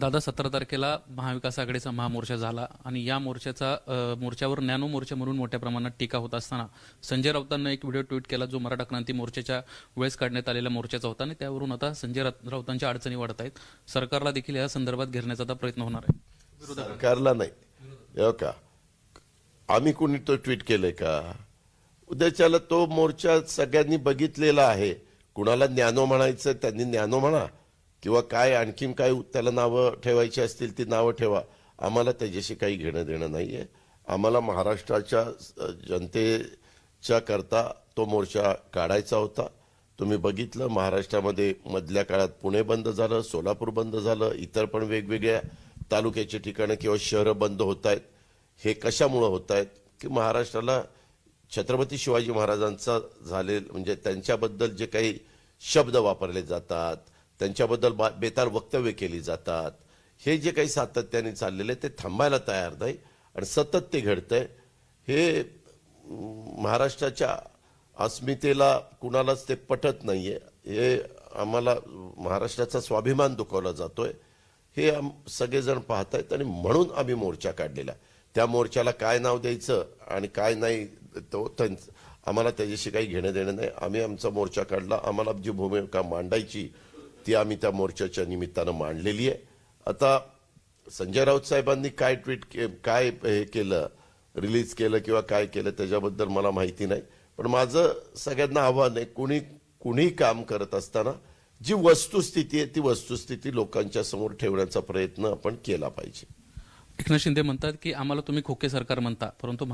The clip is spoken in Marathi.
दादा सतरा तारखेला महाविकास आघाडीचा महामोर्चा झाला आणि या मोर्चाचा मोर्चावर नॅनो मोर्चा म्हणून मोठ्या प्रमाणात टीका होत असताना संजय राऊतांना एक व्हिडिओ ट्विट केला जो मराठा क्रांती मोर्चाच्या वेळेस काढण्यात आलेल्या मोर्चाचा होता आणि त्यावरून आता संजय राऊतांच्या अडचणी वाढत आहेत सरकारला देखील या संदर्भात घेरण्याचा आता प्रयत्न होणार आहे सरकारला नाही का आम्ही कोणी तो ट्विट केलंय का उद्याच्याला तो मोर्चा सगळ्यांनी बघितलेला आहे कुणाला ज्ञानो म्हणायचं त्यांनी ज्ञानो म्हणा किंवा काय आणखीन काय त्याला नावं ठेवायची असतील ती नावं ठेवा आम्हाला त्याच्याशी काही घेणं देणं नाही आहे आम्हाला महाराष्ट्राच्या जनतेच्या करता तो मोर्चा काढायचा होता तुम्ही बघितलं महाराष्ट्रामध्ये मधल्या काळात पुणे बंद झालं सोलापूर बंद झालं इतर पण वेगवेगळ्या तालुक्याची ठिकाणं किंवा शहरं बंद होत आहेत हे कशामुळं होत आहेत की महाराष्ट्राला छत्रपती शिवाजी महाराजांचा झाले म्हणजे त्यांच्याबद्दल जे काही शब्द वापरले जातात त्यांच्याबद्दल बा बेताल वक्तव्य केली जातात हे जे काही सातत्याने चाललेले आहे ते थांबायला तयार नाही आणि सतत ते आहे हे महाराष्ट्राच्या अस्मितेला कुणालाच ते पटत नाहीये हे आम्हाला महाराष्ट्राचा स्वाभिमान दुखावला जातोय हे आम सगळेजण पाहत आहेत आणि म्हणून आम्ही मोर्चा काढलेला त्या मोर्चाला काय नाव द्यायचं आणि काय नाही तो आम्हाला त्याच्याशी काही घेणं देणं नाही आम्ही आमचा मोर्चा काढला आम्हाला जी भूमिका मांडायची ती आम्ही त्या मोर्चाच्या निमित्तानं मांडलेली आहे आता संजय राऊत साहेबांनी काय ट्विट के काय हे केलं रिलीज केलं किंवा काय केलं त्याच्याबद्दल मला माहिती नाही पण माझं सगळ्यांना आव्हान आहे कुणी कुणी काम करत असताना जी वस्तुस्थिती आहे ती वस्तुस्थिती लोकांच्या समोर ठेवण्याचा प्रयत्न आपण केला पाहिजे एकनाथ शिंदे म्हणतात की आम्हाला तुम्ही खोके सरकार म्हणता परंतु